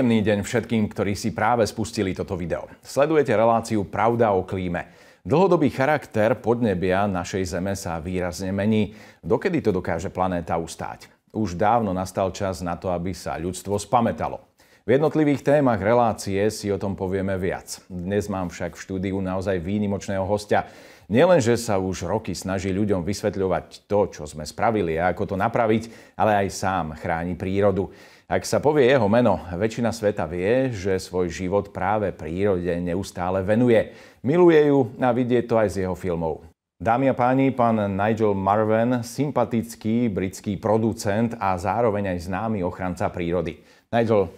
Príjemný deň všetkým, ktorí si práve spustili toto video. Sledujete reláciu Pravda o klíme. Dlhodobý charakter podnebia našej Zeme sa výrazne mení. Dokedy to dokáže planéta ustáť? Už dávno nastal čas na to, aby sa ľudstvo spametalo. V jednotlivých témach relácie si o tom povieme viac. Dnes mám však v štúdiu naozaj výnimočného hostia. Nielenže sa už roky snaží ľuďom vysvetľovať to, čo sme spravili a ako to napraviť, ale aj sám chráni prírodu. Ak sa povie jeho meno, väčšina sveta vie, že svoj život práve prírode neustále venuje. Miluje ju a vidie to aj z jeho filmov. Dámy a páni, pán Nigel Marven, sympatický britský producent a zároveň aj známy ochranca prírody. Nigel,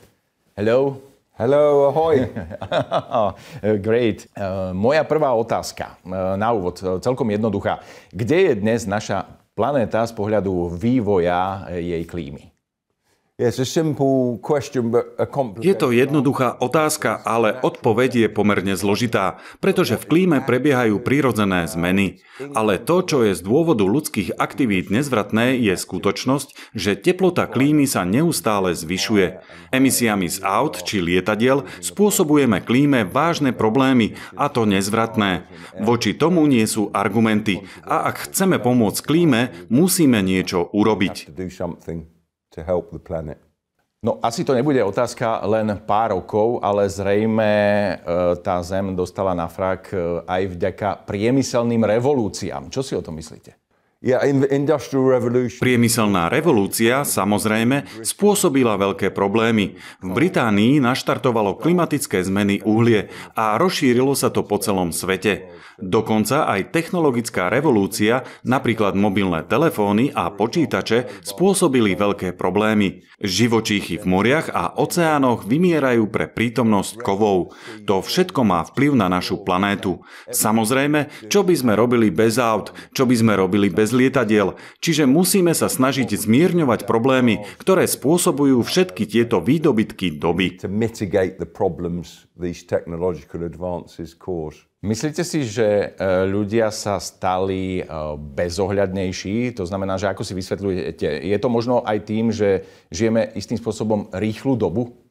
hello. Hello, ahoj. Oh, great. Eh, moja prvá otázka eh, na úvod, eh, celkom jednoduchá. Kde je dnes naša planéta z pohľadu vývoja jej klímy? Je to jednoduchá otázka, ale odpoveď je pomerne zložitá, pretože v klíme prebiehajú prírodzené zmeny. Ale to, čo je z dôvodu ľudských aktivít nezvratné, je skutočnosť, že teplota klímy sa neustále zvyšuje. Emisiami z aut či lietadiel spôsobujeme klíme vážne problémy, a to nezvratné. Voči tomu nie sú argumenty a ak chceme pomôcť klíme, musíme niečo urobiť to help the planet. No asi to nebude otázka len pár rokov, ale zrejme e, tá Zem dostala na frak e, aj vďaka priemyselným revolúciám. Čo si o tom myslíte? Priemyselná revolúcia samozrejme spôsobila veľké problémy. V Británii naštartovalo klimatické zmeny uhlie a rozšírilo sa to po celom svete. Dokonca aj technologická revolúcia, napríklad mobilné telefóny a počítače, spôsobili veľké problémy. Živočíchy v moriach a oceánoch vymierajú pre prítomnosť kovov. To všetko má vplyv na našu planétu. Samozrejme, čo by sme robili bez aut, čo by sme robili bez z lietadiel, čiže musíme sa snažiť zmierňovať problémy, ktoré spôsobujú všetky tieto výdobytky doby. Myslíte si, že e, ľudia sa stali e, bezohľadnejší? To znamená, že ako si vysvetľujete? Je to možno aj tým, že žijeme istým spôsobom rýchlu dobu?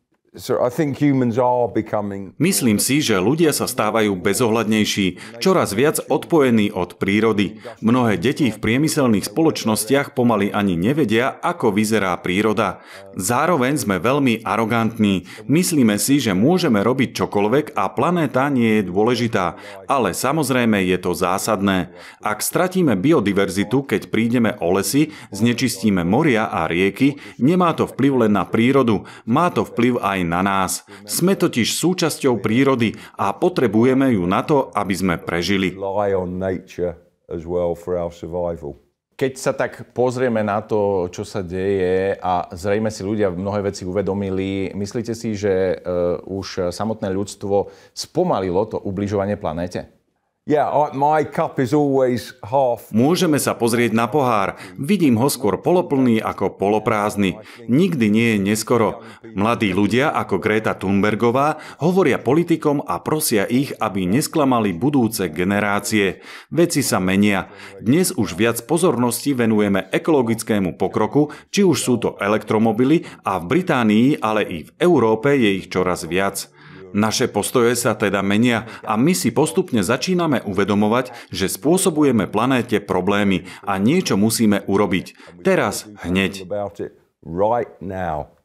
Myslím si, že ľudia sa stávajú bezohľadnejší, čoraz viac odpojení od prírody. Mnohé deti v priemyselných spoločnostiach pomaly ani nevedia, ako vyzerá príroda. Zároveň sme veľmi arogantní. Myslíme si, že môžeme robiť čokoľvek a planéta nie je dôležitá, ale samozrejme je to zásadné. Ak stratíme biodiverzitu, keď prídeme o lesy, znečistíme moria a rieky, nemá to vplyv len na prírodu, má to vplyv aj aj na nás. Sme totiž súčasťou prírody a potrebujeme ju na to, aby sme prežili. Keď sa tak pozrieme na to, čo sa deje a zrejme si ľudia mnohé veci uvedomili, myslíte si, že e, už samotné ľudstvo spomalilo to ubližovanie planéte? Môžeme sa pozrieť na pohár. Vidím ho skôr poloplný ako poloprázdny. Nikdy nie je neskoro. Mladí ľudia ako Greta Thunbergová hovoria politikom a prosia ich, aby nesklamali budúce generácie. Veci sa menia. Dnes už viac pozornosti venujeme ekologickému pokroku, či už sú to elektromobily a v Británii, ale i v Európe je ich čoraz viac. Naše postoje sa teda menia a my si postupne začíname uvedomovať, že spôsobujeme planéte problémy a niečo musíme urobiť. Teraz, hneď.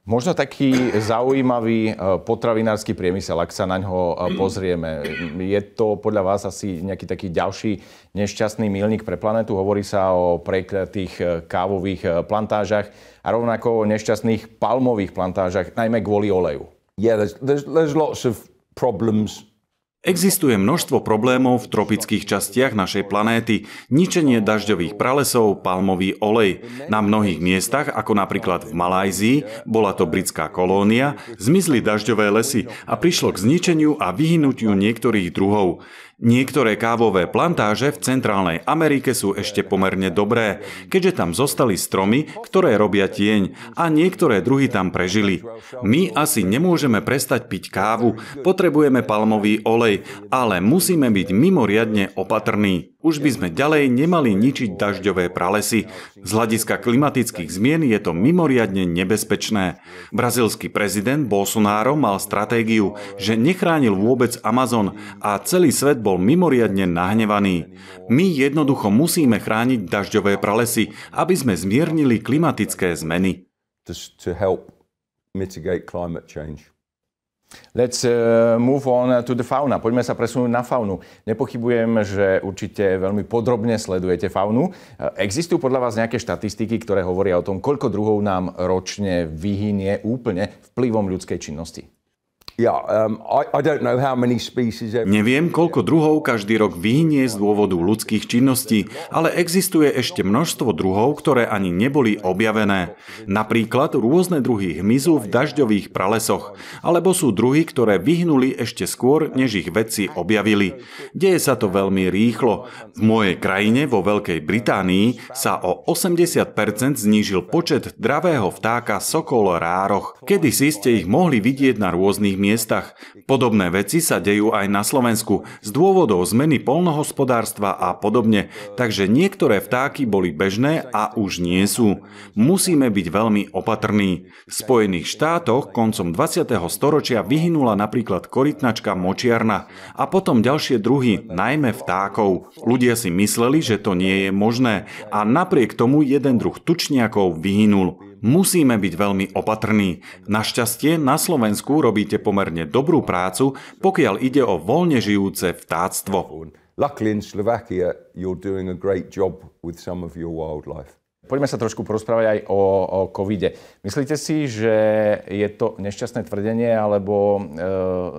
Možno taký zaujímavý e, potravinársky priemysel, ak sa na ňo e, pozrieme. Je to podľa vás asi nejaký taký ďalší nešťastný milník pre planetu? Hovorí sa o prekletých e, kávových plantážach a rovnako o nešťastných palmových plantážach, najmä kvôli oleju. Yeah, there's, there's, there's lots of problems Existuje množstvo problémov v tropických častiach našej planéty. Ničenie dažďových pralesov, palmový olej. Na mnohých miestach, ako napríklad v Malajzii, bola to britská kolónia, zmizli dažďové lesy a prišlo k zničeniu a vyhnutiu niektorých druhov. Niektoré kávové plantáže v Centrálnej Amerike sú ešte pomerne dobré, keďže tam zostali stromy, ktoré robia tieň a niektoré druhy tam prežili. My asi nemôžeme prestať piť kávu, potrebujeme palmový olej, ale musíme byť mimoriadne opatrní. Už by sme ďalej nemali ničiť dažďové pralesy. Z hľadiska klimatických zmien je to mimoriadne nebezpečné. Brazilský prezident Bolsonaro mal stratégiu, že nechránil vôbec Amazon a celý svet bol mimoriadne nahnevaný. My jednoducho musíme chrániť dažďové pralesy, aby sme zmiernili klimatické zmeny. mitigate climate change. Let's uh, move on to the fauna. Poďme sa presunúť na faunu. Nepochybujem, že určite veľmi podrobne sledujete faunu. Uh, existujú podľa vás nejaké štatistiky, ktoré hovoria o tom, koľko druhov nám ročne vyhynie úplne vplyvom ľudskej činnosti? Um, Neviem, koľko druhov každý rok vyhnie z dôvodu ľudských činností, ale existuje ešte množstvo druhov, ktoré ani neboli objavené. Napríklad rôzne druhy hmyzu v dažďových pralesoch, alebo sú druhy, ktoré vyhnuli ešte skôr, než ich vedci objavili. Deje sa to veľmi rýchlo. V mojej krajine, vo Veľkej Británii, sa o 80% znížil počet dravého vtáka sokol rároch. Kedysi ste ich mohli vidieť na rôznych miestach. Podobné veci sa dejú aj na Slovensku z dôvodov zmeny polnohospodárstva a podobne, takže niektoré vtáky boli bežné a už nie sú. Musíme byť veľmi opatrní. V Spojených štátoch koncom 20. storočia vyhynula napríklad korytnačka močiarna a potom ďalšie druhy, najmä vtákov. Ľudia si mysleli, že to nie je možné a napriek tomu jeden druh tučniakov vyhynul musíme byť veľmi opatrní. Našťastie na Slovensku robíte pomerne dobrú prácu, pokiaľ ide o voľne žijúce vtáctvo. Luckily in Slovakia you're doing a great job with some of your wildlife. Poďme sa trošku porozprávať aj o, o covide. Myslíte si, že je to nešťastné tvrdenie, alebo e,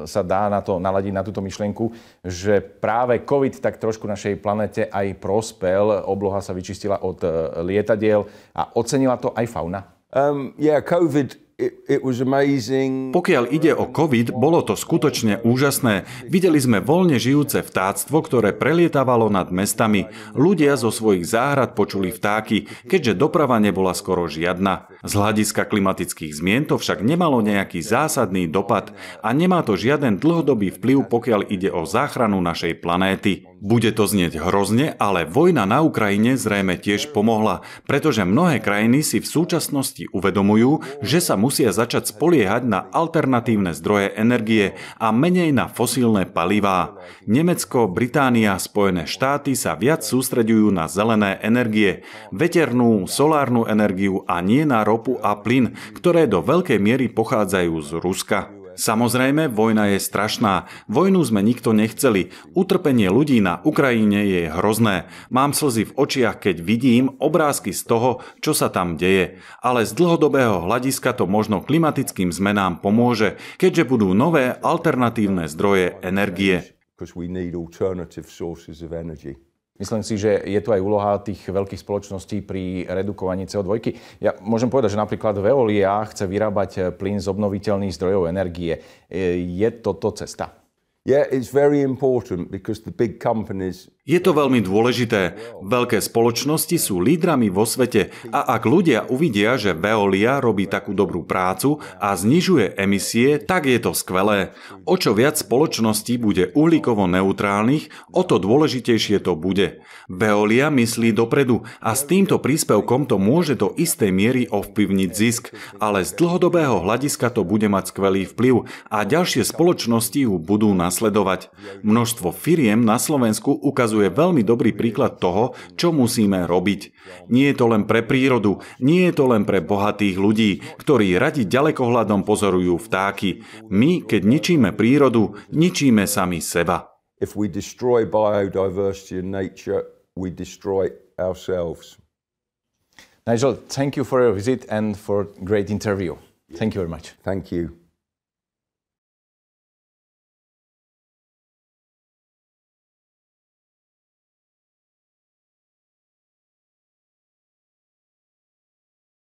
sa dá na to naladiť na túto myšlienku, že práve covid tak trošku našej planete aj prospel, obloha sa vyčistila od e, lietadiel a ocenila to aj fauna? Um, yeah, COVID pokiaľ ide o COVID, bolo to skutočne úžasné. Videli sme voľne žijúce vtáctvo, ktoré prelietávalo nad mestami. Ľudia zo svojich záhrad počuli vtáky, keďže doprava nebola skoro žiadna. Z hľadiska klimatických zmien to však nemalo nejaký zásadný dopad a nemá to žiaden dlhodobý vplyv, pokiaľ ide o záchranu našej planéty. Bude to znieť hrozne, ale vojna na Ukrajine zrejme tiež pomohla, pretože mnohé krajiny si v súčasnosti uvedomujú, že sa musia začať spoliehať na alternatívne zdroje energie a menej na fosílne palivá. Nemecko, Británia, Spojené štáty sa viac sústredujú na zelené energie, veternú, solárnu energiu a nie na rovnú ropu a plyn, ktoré do veľkej miery pochádzajú z Ruska. Samozrejme, vojna je strašná. Vojnu sme nikto nechceli. Utrpenie ľudí na Ukrajine je hrozné. Mám slzy v očiach, keď vidím obrázky z toho, čo sa tam deje. Ale z dlhodobého hľadiska to možno klimatickým zmenám pomôže, keďže budú nové alternatívne zdroje energie. because we need alternative sources of energy. Myslím si, že je tu aj úloha tých veľkých spoločností pri redukovaní CO2. Ja môžem povedať, že napríklad Veolia chce vyrábať eh, plyn z obnoviteľných zdrojov energie. Eh, je toto cesta? Yeah, it's very important because the big companies je to veľmi dôležité. Veľké spoločnosti sú lídrami vo svete a ak ľudia uvidia, že Veolia robí takú dobrú prácu a znižuje emisie, tak je to skvelé. O čo viac spoločností bude uhlíkovo neutrálnych, o to dôležitejšie to bude. Veolia myslí dopredu a s týmto príspevkom to môže do istej miery ovplyvniť zisk, ale z dlhodobého hľadiska to bude mať skvelý vplyv a ďalšie spoločnosti ju budú nasledovať. Množstvo firiem na Slovensku ukazuje ukazuje veľmi dobrý príklad toho, čo musíme robiť. Nie je to len pre prírodu, nie je to len pre bohatých ľudí, ktorí radi ďalekohľadom pozorujú vtáky. My, keď ničíme prírodu, ničíme sami seba. If we destroy biodiversity and nature, we destroy ourselves. Nigel, thank you for your visit and for great interview. Thank you very much. Thank you.